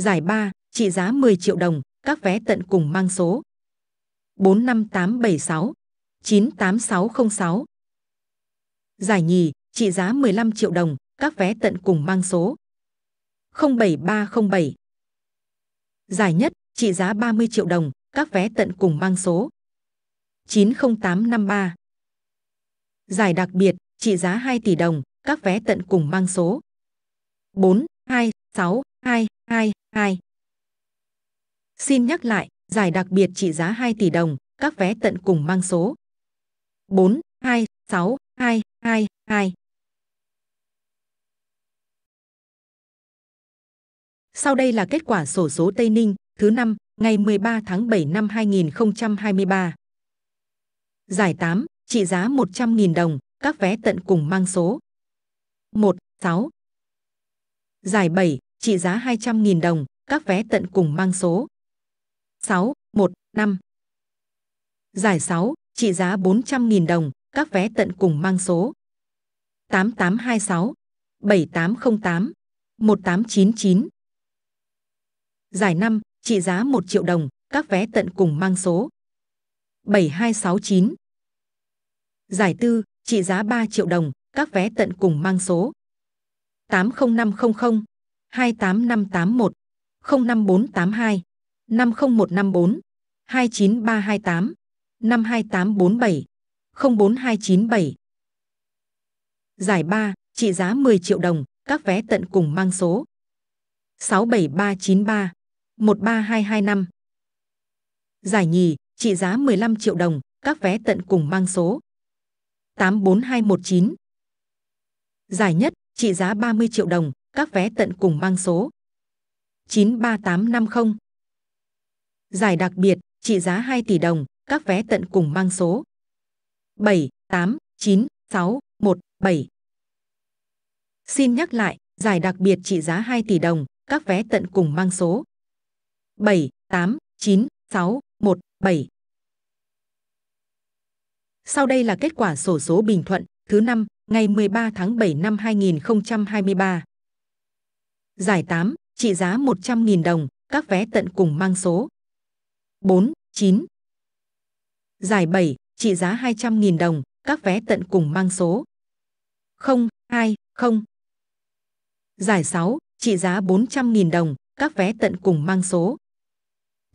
giải ba trị giá 10 triệu đồng, các vé tận cùng mang số 45876 98606. Giải nhì, trị giá 15 triệu đồng, các vé tận cùng mang số 07307. Giải nhất, trị giá 30 triệu đồng, các vé tận cùng mang số 90853. Giải đặc biệt, trị giá 2 tỷ đồng, các vé tận cùng mang số 426 2, 2, 2. Xin nhắc lại, giải đặc biệt trị giá 2 tỷ đồng, các vé tận cùng mang số 4, 2, 6, 2, 2, 2. Sau đây là kết quả sổ số Tây Ninh thứ năm ngày 13 tháng 7 năm 2023. Giải 8, trị giá 100.000 đồng, các vé tận cùng mang số 16. Giải 7, trị giá 200.000 đồng, các vé tận cùng mang số 615. Giải 6, trị giá 400.000 đồng, các vé tận cùng mang số 8826 7808 1899. Giải 5, trị giá 1 triệu đồng, các vé tận cùng mang số 7269. Giải 4, trị giá 3 triệu đồng, các vé tận cùng mang số 80500. 28581 05482 50154 29328 52847 04297 Giải 3, trị giá 10 triệu đồng, các vé tận cùng mang số 67393 13225 Giải nhì, trị giá 15 triệu đồng, các vé tận cùng mang số 84219 Giải nhất, trị giá 30 triệu đồng, các vé tận cùng mang số 93850. Giải đặc biệt trị giá 2 tỷ đồng, các vé tận cùng mang số 7896117. Xin nhắc lại, giải đặc biệt trị giá 2 tỷ đồng, các vé tận cùng mang số 7896117. Sau đây là kết quả sổ số Bình Thuận thứ năm ngày 13 tháng 7 năm 2023 giải 8, trị giá 100.000 đồng, các vé tận cùng mang số 4, 9. Giải 7, trị giá 200.000 đồng, các vé tận cùng mang số 0, 2, 0. Giải 6, trị giá 400.000 đồng, các vé tận cùng mang số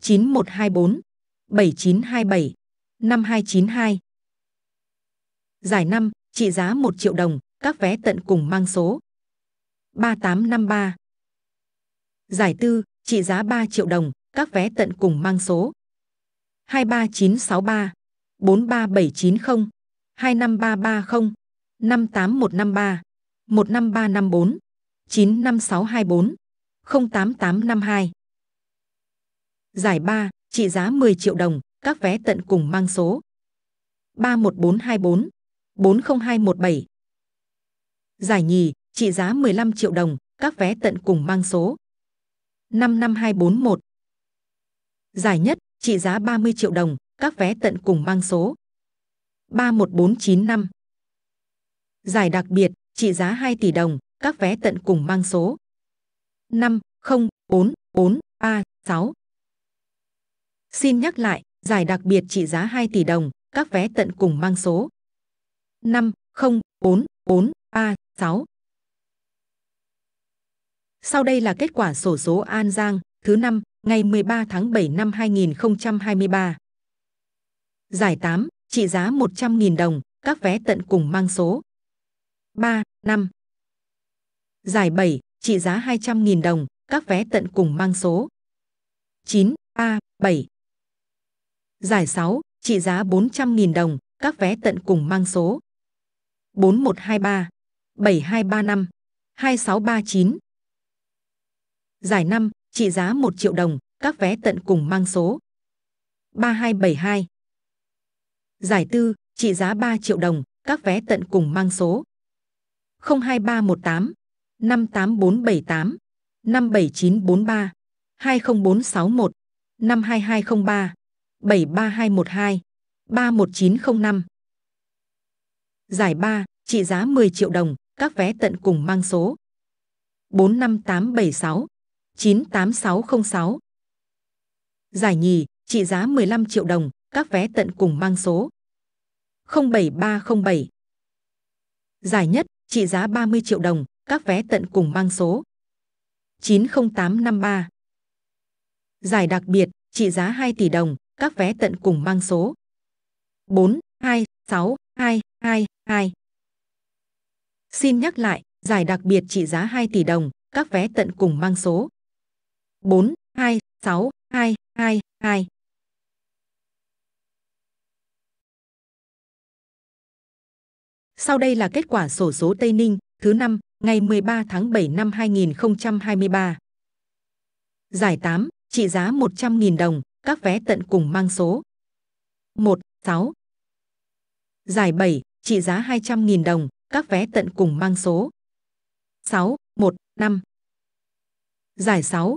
9124, 7927, 5292. Giải 5, trị giá 1 triệu đồng, các vé tận cùng mang số 3853 giải tư trị giá 3 triệu đồng, các vé tận cùng mang số 23963 43790 25330 58153 15354 95624 08852. Giải 3, trị giá 10 triệu đồng, các vé tận cùng mang số 31424 40217. Giải nhì, trị giá 15 triệu đồng, các vé tận cùng mang số 55241. Giải nhất, trị giá 30 triệu đồng, các vé tận cùng mang số 31495. Giải đặc biệt, trị giá 2 tỷ đồng, các vé tận cùng mang số 504436. Xin nhắc lại, giải đặc biệt trị giá 2 tỷ đồng, các vé tận cùng mang số 504436. Sau đây là kết quả sổ số An Giang thứ 5 ngày 13 tháng 7 năm 2023. Giải 8 trị giá 100.000 đồng, các vé tận cùng mang số 3, 5. Giải 7 trị giá 200.000 đồng, các vé tận cùng mang số 9, 3, 7. Giải 6 trị giá 400.000 đồng, các vé tận cùng mang số 4123 7235 2639 giải năm trị giá 1 triệu đồng, các vé tận cùng mang số 3272. Giải tư trị giá 3 triệu đồng, các vé tận cùng mang số 02318 58478 57943 20461 52203 73212 31905 Giải 3 trị giá 10 triệu đồng, các vé tận cùng mang số 45876 98606. Giải nhì, trị giá 15 triệu đồng, các vé tận cùng mang số 07307. Giải nhất, trị giá 30 triệu đồng, các vé tận cùng mang số 90853. Giải đặc biệt, trị giá 2 tỷ đồng, các vé tận cùng mang số 426222. Xin nhắc lại, giải đặc biệt trị giá 2 tỷ đồng, các vé tận cùng mang số 4, 2, 6, 2, 2, 2. Sau đây là kết quả sổ số Tây Ninh thứ năm ngày 13 tháng 7 năm 2023. Giải 8, trị giá 100.000 đồng, các vé tận cùng mang số 1, 6. Giải 7, trị giá 200.000 đồng, các vé tận cùng mang số 6, 1, 5. Giải 6,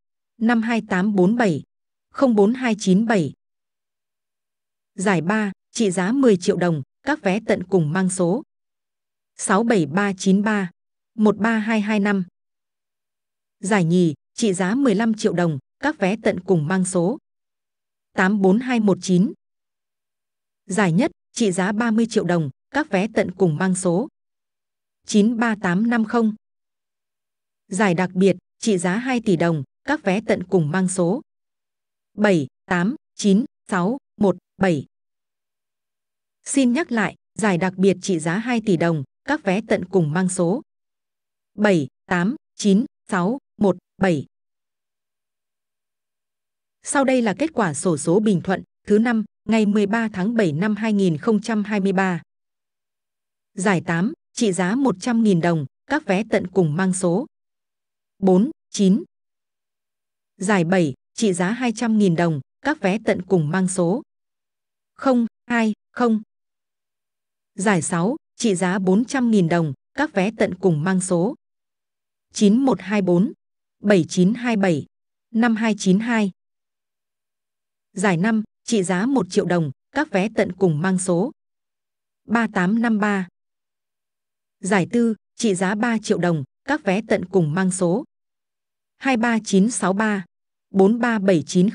52847 04297. Giải 3, trị giá 10 triệu đồng, các vé tận cùng mang số 67393 13225. Giải nhì, trị giá 15 triệu đồng, các vé tận cùng mang số 84219. Giải nhất, trị giá 30 triệu đồng, các vé tận cùng mang số 93850. Giải đặc biệt, trị giá 2 tỷ đồng, các vé tận cùng mang số 7, 8, 9, 6, 1, 7. Xin nhắc lại, giải đặc biệt trị giá 2 tỷ đồng, các vé tận cùng mang số 7, 8, 9, 6, 1, 7. Sau đây là kết quả sổ số Bình Thuận thứ năm ngày 13 tháng 7 năm 2023. Giải 8, trị giá 100.000 đồng, các vé tận cùng mang số 4, 9, giải 7, trị giá 200.000 đồng, các vé tận cùng mang số 020. Giải 6, trị giá 400.000 đồng, các vé tận cùng mang số 9124 7927 5292. Giải 5, trị giá 1 triệu đồng, các vé tận cùng mang số 3853. Giải 4, trị giá 3 triệu đồng, các vé tận cùng mang số 23963. 43790